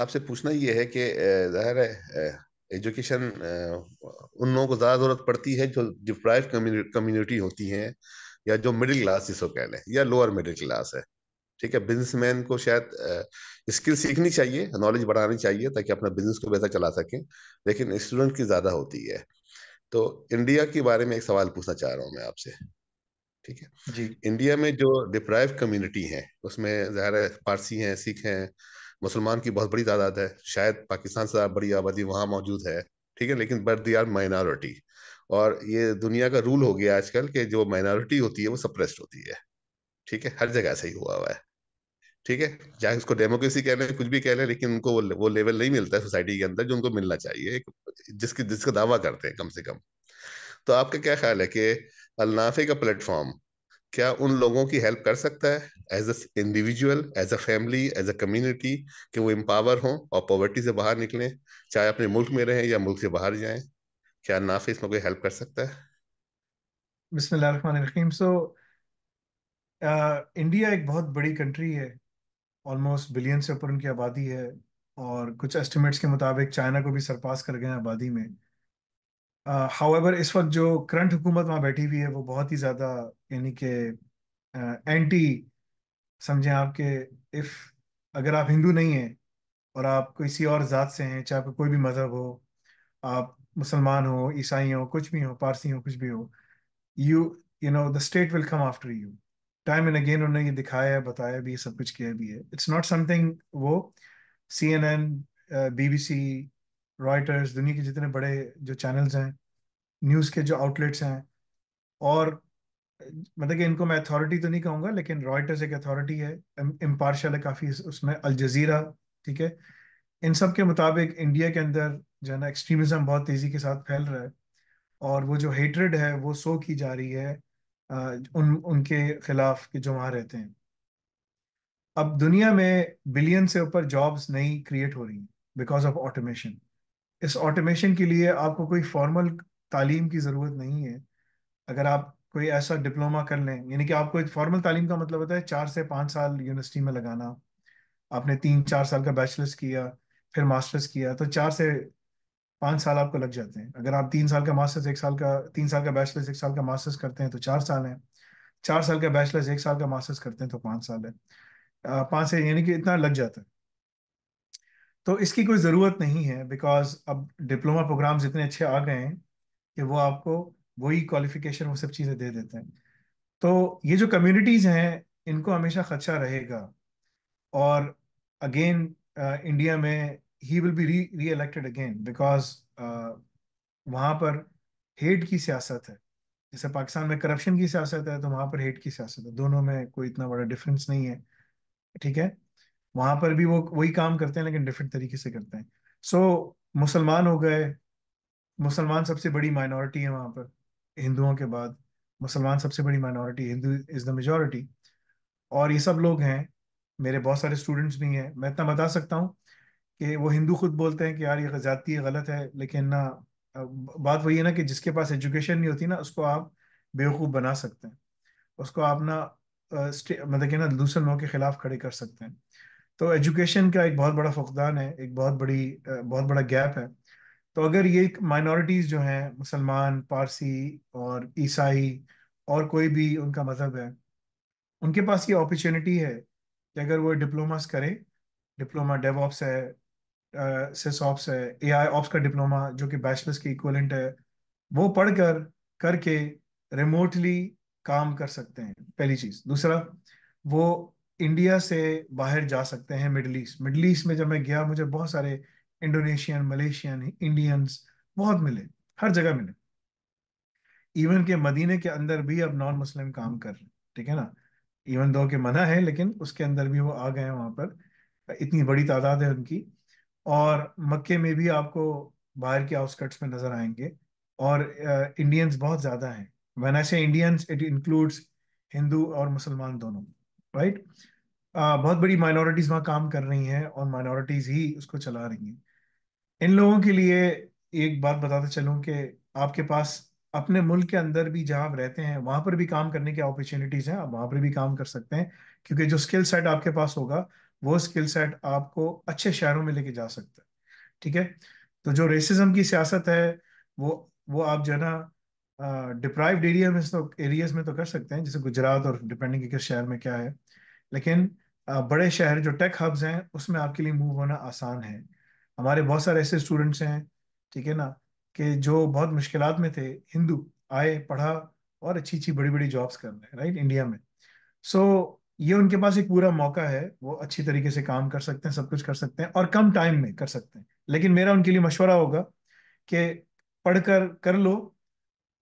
आपसे पूछना ये है कि जाहिर है एजुकेशन उन लोगों को ज़्यादा ज़रूरत पड़ती है जो डिप्राइव कम्युनिटी होती हैं या जो मिडिल क्लास जिसको कह लें या लोअर मिडिल क्लास है ठीक है बिजनेसमैन को शायद स्किल सीखनी चाहिए नॉलेज बढ़ानी चाहिए ताकि अपना बिजनेस को बेहतर चला सकें लेकिन स्टूडेंट की ज़्यादा होती है तो इंडिया के बारे में एक सवाल पूछना चाह रहा हूँ मैं आपसे ठीक है जी इंडिया में जो डिप्राइव कम्युनिटी है उसमें ज़ाहिर है पारसी हैं सिख हैं मुसलमान की बहुत बड़ी तादाद है शायद पाकिस्तान से बड़ी आबादी वहाँ मौजूद है ठीक है लेकिन बट दे आर माइनॉरिटी और ये दुनिया का रूल हो गया आजकल कि जो माइनॉरिटी होती है वो सप्रेस्ड होती है ठीक है हर जगह ऐसा ही हुआ हुआ है ठीक है चाहे उसको डेमोक्रेसी कह लें कुछ भी कह लें लेकिन उनको वो वो लेवल नहीं मिलता है सोसाइटी के अंदर जो उनको मिलना चाहिए जिसकी जिसका दावा करते हैं कम से कम तो आपका क्या ख्याल है कि अलनाफे का प्लेटफॉर्म क्या उन लोगों की हेल्प कर सकता है as a individual as a family as a community कि वो एम्पावर हों और पॉवर्टी से बाहर निकलें चाहे अपने मुल्क में रहें या मुल्क से बाहर जाएं क्या नाफ इसमें कोई हेल्प कर सकता है बिस्मिल्लाहिर्रहमानिर्रहीम सो इंडिया uh, एक बहुत बड़ी कंट्री है ऑलमोस्ट बिलियन से ऊपर उनकी आबादी है और कुछ एस्टिमेट्स के मुताबिक चाइना को भी सरपास कर गए आबादी में हाउएवर इस वक्त जो करंट हुकूमत वहाँ बैठी हुई है वो बहुत ही ज़्यादा यानी कि एंटी समझें आपके इफ़ अगर आप हिंदू नहीं हैं और आप किसी और ज़ात से हैं चाहे कोई भी मज़हब हो आप मुसलमान हो ईसाई हो कुछ भी हो पारसी हो कुछ भी हो you you know the state will come after you time and again उन्होंने ये दिखाया है बताया भी सब कुछ किया भी है इट्स नॉट समथिंग वो C N N B B C Reuters दुनिया के जितने बड़े जो चैनल्स हैं न्यूज़ के जो आउटलेट्स हैं और मतलब कि इनको मैं अथॉरिटी तो नहीं कहूँगा लेकिन रॉयटर्स एक अथॉरिटी है इम्पार्शल है काफ़ी उसमें अलज़ीरा ठीक है इन सब के मुताबिक इंडिया के अंदर जो है ना एक्सट्रीमिज़म बहुत तेज़ी के साथ फैल रहा है और वो जो हेट्रेड है वो सो की जा रही है उन उनके खिलाफ कि जो वहाँ रहते हैं अब दुनिया में बिलियन से ऊपर जॉब्स नई क्रिएट हो रही हैं बिकॉज ऑफ ऑटोमेशन इस ऑटोमेशन के लिए आपको कोई फॉर्मल तालीम की ज़रूरत नहीं है अगर आप कोई ऐसा डिप्लोमा कर लें यानी कि आपको एक फॉर्मल तालीम का मतलब होता है चार से पाँच साल यूनिवर्सिटी में लगाना आपने तीन चार साल का बैचलर्स किया फिर मास्टर्स किया तो चार से पाँच साल आपको लग जाते हैं अगर आप तीन साल का मास्टर्स एक साल का तीन साल का बैचलर्स एक साल का मास्टर्स करते हैं तो चार साल है चार साल का बैचलर्स एक साल का मास्टर्स करते हैं तो पाँच साल है पाँच से यानी कि इतना लग जाता है तो इसकी कोई ज़रूरत नहीं है बिकॉज अब डिप्लोमा प्रोग्राम्स इतने अच्छे आ गए हैं कि वो आपको वही क्वालिफिकेशन वो सब चीज़ें दे देते हैं तो ये जो कम्युनिटीज़ हैं इनको हमेशा खदशा रहेगा और अगेन इंडिया uh, में ही विल बी री री एलेक्टेड अगेन बिकॉज वहाँ पर हेट की सियासत है जैसे पाकिस्तान में करप्शन की सियासत है तो वहाँ पर हेट की सियासत है दोनों में कोई इतना बड़ा डिफरेंस नहीं है ठीक है वहां पर भी वो वही काम करते हैं लेकिन डिफरेंट तरीके से करते हैं सो so, मुसलमान हो गए मुसलमान सबसे बड़ी माइनॉरिटी है वहां पर हिंदुओं के बाद मुसलमान सबसे बड़ी minority Hindu is the majority और ये सब लोग हैं मेरे बहुत सारे स्टूडेंट्स भी हैं मैं इतना बता सकता हूँ कि वो हिंदू खुद बोलते हैं कि यार ये जाती गलत है लेकिन ना बात वही है ना कि जिसके पास एजुकेशन नहीं होती ना उसको आप बेवकूफ़ बना सकते हैं उसको आप ना मतलब कि ना दूसरे लोगों के खिलाफ खड़े कर सकते हैं तो एजुकेशन का एक बहुत बड़ा फुकदान है एक बहुत बड़ी बहुत बड़ा गैप है तो अगर ये माइनॉरिटीज़ जो हैं मुसलमान पारसी और ईसाई और कोई भी उनका मज़हब है उनके पास ये अपॉर्चुनिटी है कि अगर वो डिप्लोमास करें डिप्लोमा ऑप्स है सिस ऑप्स है ए आई ऑप्स का डिप्लोमा जो कि बैचलर्स की इक्वलेंट है वो पढ़कर करके रिमोटली काम कर सकते हैं पहली चीज़ दूसरा वो इंडिया से बाहर जा सकते हैं मिडल ईस्ट मिडल ईस्ट में जब मैं गया मुझे बहुत सारे इंडोनेशियन मलेशियन इंडियंस बहुत मिले हर जगह मिले इवन के मदीने के अंदर भी अब नॉन मुस्लिम काम कर रहे ठीक है ना इवन दो के मना है लेकिन उसके अंदर भी वो आ गए वहां पर इतनी बड़ी तादाद है उनकी और मक्के में भी आपको बाहर के आउटस्कट्स में नजर आएंगे और इंडियंस uh, बहुत ज़्यादा हैं वैन ऐसे इंडियंस इट इंक्लूड्स हिंदू और मुसलमान दोनों राइट uh, बहुत बड़ी माइनॉरिटीज वहां काम कर रही हैं और माइनॉरिटीज ही उसको चला रही हैं इन लोगों के लिए एक बात बताते चलूँ कि आपके पास अपने मुल्क के अंदर भी जहां आप रहते हैं वहां पर भी काम करने की अपॉर्चुनिटीज़ हैं आप वहां पर भी काम कर सकते हैं क्योंकि जो स्किल सेट आपके पास होगा वो स्किल सेट आपको अच्छे शहरों में लेके जा सकता है ठीक है तो जो रेसिज्म की सियासत है वो वो आप जो है ना डिप्राइव्ड uh, एरिया में तो एरियाज में तो कर सकते हैं जैसे गुजरात और डिपेंडिंग किस शहर में क्या है लेकिन uh, बड़े शहर जो टेक हब्स हैं उसमें आपके लिए मूव होना आसान है हमारे बहुत सारे ऐसे स्टूडेंट्स हैं ठीक है ना कि जो बहुत मुश्किल में थे हिंदू आए पढ़ा और अच्छी अच्छी बड़ी बड़ी जॉब्स कर रहे हैं राइट इंडिया में सो so, ये उनके पास एक पूरा मौका है वो अच्छी तरीके से काम कर सकते हैं सब कुछ कर सकते हैं और कम टाइम में कर सकते हैं लेकिन मेरा उनके लिए मशवरा होगा कि पढ़कर कर लो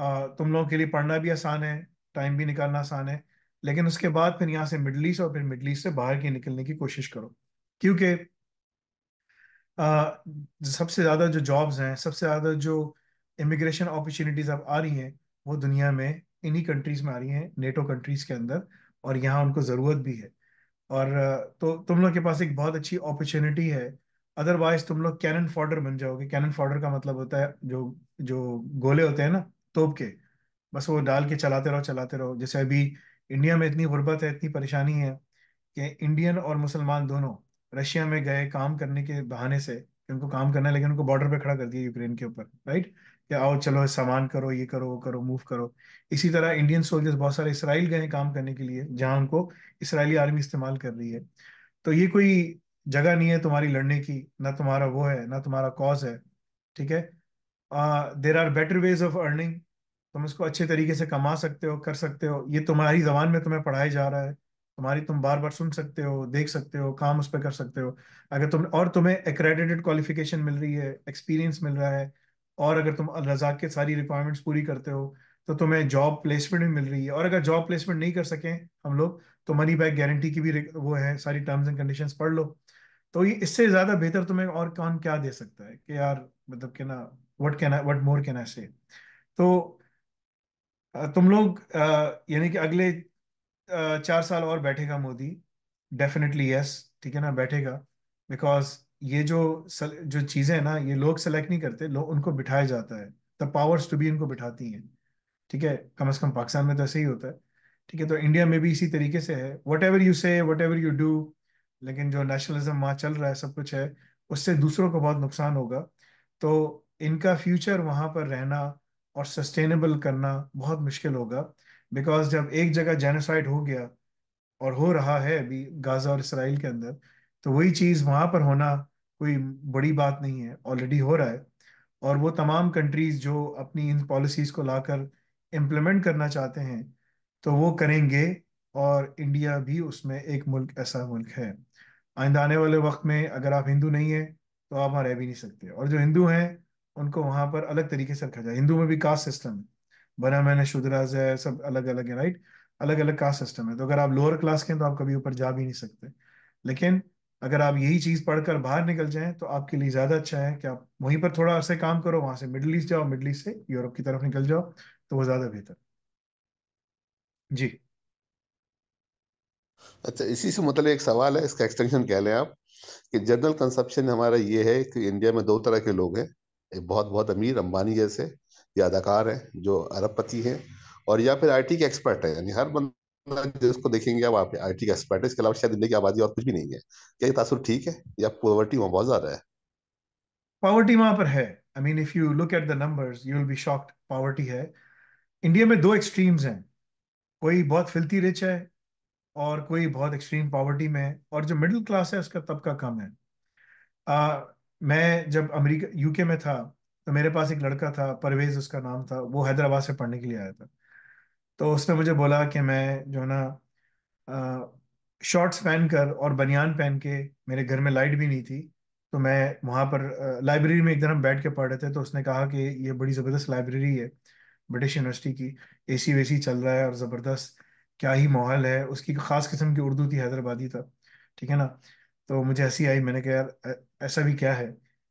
तुम लोगों के लिए पढ़ना भी आसान है टाइम भी निकालना आसान है लेकिन उसके बाद फिर यहाँ से मिडल ईस्ट और फिर मिडल ईस्ट से बाहर की निकलने की कोशिश करो क्योंकि सबसे ज़्यादा जो जॉब्स हैं सबसे ज़्यादा जो इमिग्रेशन अपॉर्चुनिटीज़ अब आ रही हैं वो दुनिया में इन्हीं कंट्रीज़ में आ रही हैं नेटो कंट्रीज़ के अंदर और यहाँ उनको ज़रूरत भी है और तो तुम लोग के पास एक बहुत अच्छी अपॉर्चुनिटी है अदरवाइज तुम लोग कैनन फॉर्डर बन जाओगे कैनन फॉर्डर का मतलब होता है जो जो गोले होते हैं ना तोप के बस वो डाल के चलाते रहो चलाते रहो जैसे अभी इंडिया में इतनी गुर्बत है इतनी परेशानी है कि इंडियन और मुसलमान दोनों रशिया में गए काम करने के बहाने से उनको काम करना है लेकिन उनको बॉर्डर पे खड़ा कर दिया यूक्रेन के ऊपर राइट कि आओ चलो सामान करो ये करो वो करो मूव करो इसी तरह इंडियन सोल्जर्स बहुत सारे इसराइल गए काम करने के लिए जहां उनको इसराइली आर्मी इस्तेमाल कर रही है तो ये कोई जगह नहीं है तुम्हारी लड़ने की ना तुम्हारा वो है ना तुम्हारा कॉज है ठीक है there are better ways of earning तुम इसको अच्छे तरीके से कमा सकते हो कर सकते हो ये तुम्हारी जबान में तुम्हें पढ़ाया जा रहा है तुम्हारी तुम बार बार सुन सकते हो देख सकते हो काम उस पर कर सकते हो अगर तुम और तुम्हें एक्रेडिटेड क्वालिफिकेशन मिल रही है एक्सपीरियंस मिल रहा है और अगर तुम रजाक के सारी रिक्वायरमेंट्स पूरी करते हो तो तुम्हें जॉब प्लेसमेंट भी मिल रही है और अगर जॉब प्लेसमेंट नहीं कर सकें हम लोग तो मनी बैक गारंटी की भी वो है सारी टर्म्स एंड कंडीशंस पढ़ लो तो ये इससे ज़्यादा बेहतर तुम्हें और कौन क्या दे सकता है कि यार मतलब के ना what can I what more can I say तो तुम लोग यानी कि अगले चार साल और बैठेगा मोदी डेफिनेटली यस ठीक है ना बैठेगा बिकॉज ये जो सल, जो चीज़ें हैं ना ये लोग सेलेक्ट नहीं करते लोग उनको बिठाया जाता है द पावर्स टू बी इनको बिठाती हैं ठीक है कम से कम पाकिस्तान में तो ऐसे ही होता है ठीक है तो इंडिया में भी इसी तरीके से है whatever you say whatever you do लेकिन जो नेशनलिज्म वहाँ चल रहा है सब कुछ है उससे दूसरों को बहुत नुकसान होगा तो इनका फ्यूचर वहाँ पर रहना और सस्टेनेबल करना बहुत मुश्किल होगा बिकॉज जब एक जगह जेनोसाइड हो गया और हो रहा है अभी गाजा और इसराइल के अंदर तो वही चीज़ वहाँ पर होना कोई बड़ी बात नहीं है ऑलरेडी हो रहा है और वो तमाम कंट्रीज़ जो अपनी इन पॉलिसीज़ को लाकर इम्प्लीमेंट करना चाहते हैं तो वो करेंगे और इंडिया भी उसमें एक मुल्क ऐसा मुल्क है आइंदा आने वाले वक्त में अगर आप हिंदू नहीं हैं तो आप वहाँ रह भी नहीं सकते और जो हिंदू हैं उनको वहां पर अलग तरीके से रखा जाए हिंदू में भी कास्ट सिस्टम है बना मैंने शुद्राज है सब अलग अलग है राइट अलग अलग कास्ट सिस्टम है तो अगर आप लोअर क्लास के हैं तो आप कभी ऊपर जा भी नहीं सकते लेकिन अगर आप यही चीज पढ़कर बाहर निकल जाएं तो आपके लिए ज्यादा अच्छा है कि आप वहीं पर थोड़ा अरसे काम करो वहां से मिडल ईस्ट जाओ मिडल ईस्ट से यूरोप की तरफ निकल जाओ तो वो ज्यादा बेहतर जी अच्छा इसी से मतलब एक सवाल है इसका एक्सटेंशन कह लें आप कि जनरल कंसेप्शन हमारा ये है कि इंडिया में दो तरह के लोग हैं एक बहुत बहुत अमीर अंबानी जैसे ये अदाकार हैं जो अरबपति हैं और या फिर आईटी के एक्सपर्ट है यानी हर बंदा जिसको देखेंगे आप वहाँ पे आई टी का एक्सपर्ट है इसके अलावा शायद दिल्ली की आबादी और कुछ भी नहीं है क्या ये तासुर ठीक है या पॉवर्टी वहाँ बहुत ज्यादा है पॉवर्टी वहां पर है I mean if you look at the numbers you will be shocked poverty है इंडिया में दो एक्सट्रीम्स हैं कोई बहुत फिल्थी रिच है और कोई बहुत एक्सट्रीम पॉवर्टी में है और जो मिडिल क्लास है उसका तबका कम है मैं जब अमेरिका यूके में था तो मेरे पास एक लड़का था परवेज उसका नाम था वो हैदराबाद से पढ़ने के लिए आया था तो उसने मुझे बोला कि मैं जो है ना शॉर्ट्स पहन कर और बनियान पहन के मेरे घर में लाइट भी नहीं थी तो मैं वहाँ पर लाइब्रेरी में एक हम बैठ के पढ़ रहे थे तो उसने कहा कि ये बड़ी ज़बरदस्त लाइब्रेरी है ब्रिटिश यूनिवर्सिटी की एसी वेसी चल रहा है और ज़बरदस्त क्या ही माहौल है उसकी खास किस्म की उर्दू थी हैदराबादी था ठीक है ना तो मुझे हंसी आई मैंने कहा यार ऐसा भी क्या है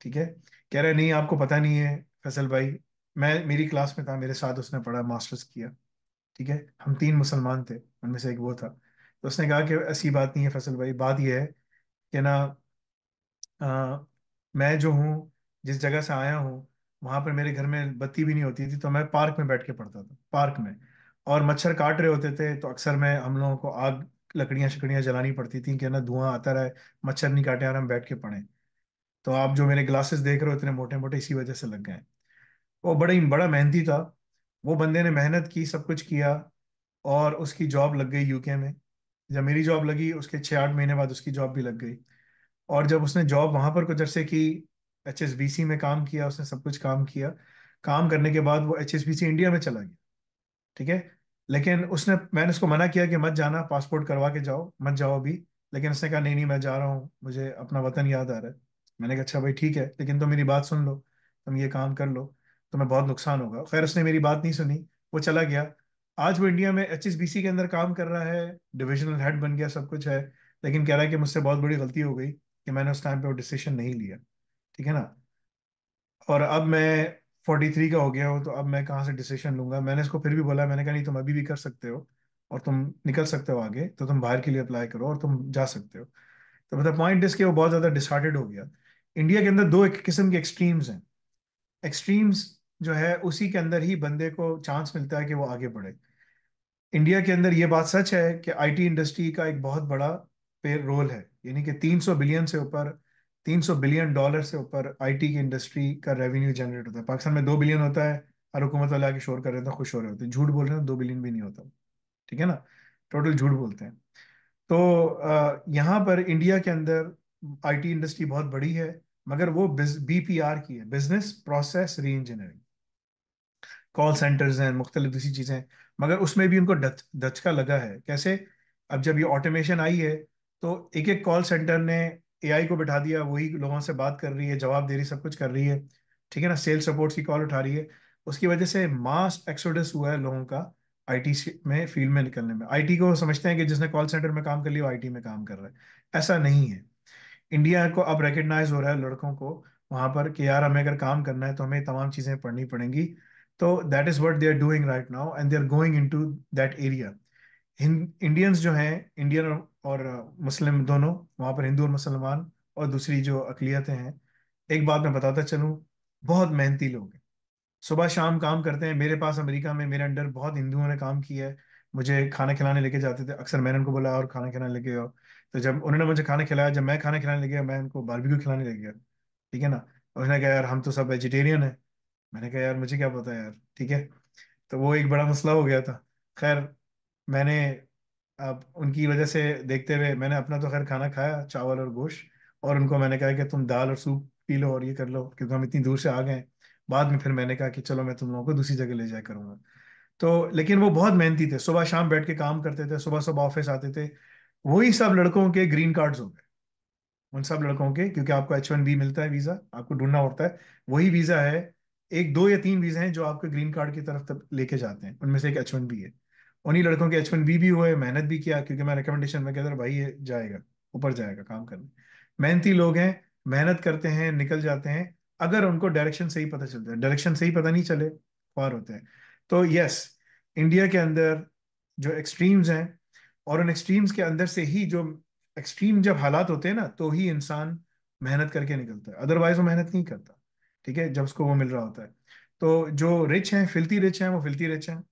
ठीक है कह रहे नहीं आपको पता नहीं है फैसल भाई मैं मेरी क्लास में था मेरे साथ उसने पढ़ा मास्टर्स किया ठीक है हम तीन मुसलमान थे उनमें से एक वो था तो उसने कहा कि ऐसी बात नहीं है फैसल भाई बात यह है कि ना आ, मैं जो हूँ जिस जगह से आया हूँ वहां पर मेरे घर में बत्ती भी नहीं होती थी तो मैं पार्क में बैठ के पढ़ता था पार्क में और मच्छर काट रहे होते थे तो अक्सर मैं हम लोगों को आग लकड़ियां शकड़ियां जलानी पड़ती थी कि ना धुआं आता रहे मच्छर नहीं काटे और हम बैठ के पड़े तो आप जो मेरे ग्लासेस देख रहे हो इतने मोटे मोटे इसी वजह से लग गए वो बड़े बड़ा मेहनती था वो बंदे ने मेहनत की सब कुछ किया और उसकी जॉब लग गई यूके में जब मेरी जॉब लगी उसके छः आठ महीने बाद उसकी जॉब भी लग गई और जब उसने जॉब वहाँ पर कुछ अरसे की एच एस बी सी में काम किया उसने सब कुछ काम किया काम करने के बाद वो H S B C India में चला गया ठीक है लेकिन उसने मैंने उसको मना किया कि मत जाना पासपोर्ट करवा के जाओ मत जाओ अभी लेकिन उसने कहा नहीं नहीं मैं जा रहा हूँ मुझे अपना वतन याद आ रहा है मैंने कहा अच्छा भाई ठीक है लेकिन तुम मेरी बात सुन लो तुम ये काम कर लो तो मैं बहुत नुकसान होगा खैर उसने मेरी बात नहीं सुनी वो चला गया आज वो इंडिया में एच के अंदर काम कर रहा है डिविजनल हेड बन गया सब कुछ है लेकिन कह रहा है कि मुझसे बहुत बड़ी गलती हो गई कि मैंने उस टाइम पे वो डिसीजन नहीं लिया ठीक है ना और अब मैं फोर्टी थ्री का हो गया हो तो अब मैं कहाँ से डिसीशन लूंगा मैंने इसको फिर भी बोला मैंने कहा नहीं तुम अभी भी कर सकते हो और तुम निकल सकते हो आगे तो तुम बाहर के लिए अप्लाई करो और तुम जा सकते हो तो मतलब पॉइंट इसके वो बहुत ज़्यादा डिसार्टेड हो गया इंडिया के अंदर दो एक किस्म के एक्सट्रीम्स हैं एक्सट्रीम्स जो है उसी के अंदर ही बंदे को चांस मिलता है कि वो आगे बढ़े इंडिया के अंदर ये बात सच है कि आईटी इंडस्ट्री का एक बहुत बड़ा पे रोल है यानी कि 300 बिलियन से ऊपर 300 बिलियन डॉलर से ऊपर आईटी की इंडस्ट्री का रेवेन्यू जनरेट होता है पाकिस्तान में दो बिलियन होता है और हुकूमत वाले आगे शोर कर रहे थे खुश हो रहे होते झूठ बोल रहे हैं तो दो बिलियन भी नहीं होता ठीक है ना टोटल झूठ बोलते हैं तो यहाँ पर इंडिया के अंदर आईटी इंडस्ट्री बहुत बड़ी है मगर वो बीपीआर की है business process re engineering call centres हैं मुख्तलिफ दूसरी चीज़ें मगर उसमें भी उनको धचका लगा है कैसे अब जब ये ऑटोमेशन आई है तो एक एक कॉल सेंटर ने एआई को बिठा दिया वही लोगों से बात कर रही है जवाब दे रही सब कुछ कर रही है ठीक है ना सेल्स सपोर्ट की कॉल उठा रही है उसकी वजह से मास एक्सोडस हुआ है लोगों का आईटी में फील्ड में निकलने में आईटी को समझते हैं कि जिसने कॉल सेंटर में काम कर लिया वो आईटी में काम कर रहा है ऐसा नहीं है इंडिया को अब रिकग्नाइज हो रहा है लड़कों को वहां पर कि यार हमें अगर काम करना है तो हमें तमाम चीज़ें पढ़नी पड़ेंगी तो that is what they are doing right now and they are going into that area Indians जो हैं इंडियन और मुस्लिम दोनों वहाँ पर हिंदू और मुसलमान और दूसरी जो अकलियतें हैं एक बात मैं बताता चलूँ बहुत मेहनती लोग हैं सुबह शाम काम करते हैं मेरे पास अमेरिका में मेरे अंडर बहुत हिंदुओं ने काम किया है मुझे खाना खिलाने लेके जाते थे अक्सर मैंने उनको बोला और खाना खिलाने लेके आओ तो जब उन्होंने मुझे खाना खिलाया जब मैं खाना खिलाने ले गया मैं उनको बारबेक्यू खिलाने ले गया ठीक है ना उसने कहा यार हम तो सब वेजिटेरियन है मैंने कहा यार मुझे क्या पता यार ठीक है तो वो एक बड़ा मसला हो गया था खैर मैंने अब उनकी वजह से देखते हुए मैंने अपना तो खैर खाना खाया चावल और गोश्त और उनको मैंने कहा कि तुम दाल और सूप पी लो और ये कर लो क्योंकि हम इतनी दूर से आ गए बाद में फिर मैंने कहा कि चलो मैं तुम लोगों को दूसरी जगह ले जाया करूँगा तो लेकिन वो बहुत मेहनती थे सुबह शाम बैठ के काम करते थे सुबह सुबह ऑफिस आते थे वही सब लड़कों के ग्रीन कार्ड्स हो गए उन सब लड़कों के क्योंकि आपको एच वन बी मिलता है वीज़ा आपको ढूंढना होता है वही वीज़ा है एक दो या तीन वीज़ा हैं जो आपके ग्रीन कार्ड की तरफ लेके जाते हैं उनमें से एक एच वन बी है उन्हीं लड़कों के एच वन बी भी हुए मेहनत भी किया क्योंकि मैं रिकमेंडेशन में कहता भाई ये जाएगा ऊपर जाएगा काम करने मेहनती लोग हैं मेहनत करते हैं निकल जाते हैं अगर उनको डायरेक्शन सही पता चलता है डायरेक्शन सही पता नहीं चले पार होते हैं तो यस इंडिया के अंदर जो एक्सट्रीम्स हैं और उन एक्सट्रीम्स के अंदर से ही जो एक्सट्रीम जब हालात होते हैं ना तो ही इंसान मेहनत करके निकलता है अदरवाइज वो मेहनत नहीं करता ठीक है जब उसको वो मिल रहा होता है तो जो रिच हैं फिलती रिच हैं वो फिलती रिच हैं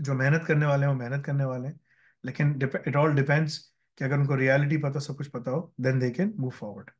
जो मेहनत करने वाले हैं वो मेहनत करने वाले हैं लेकिन इट ऑल डिपेंड्स कि अगर उनको रियलिटी पता सब कुछ पता हो then they can move forward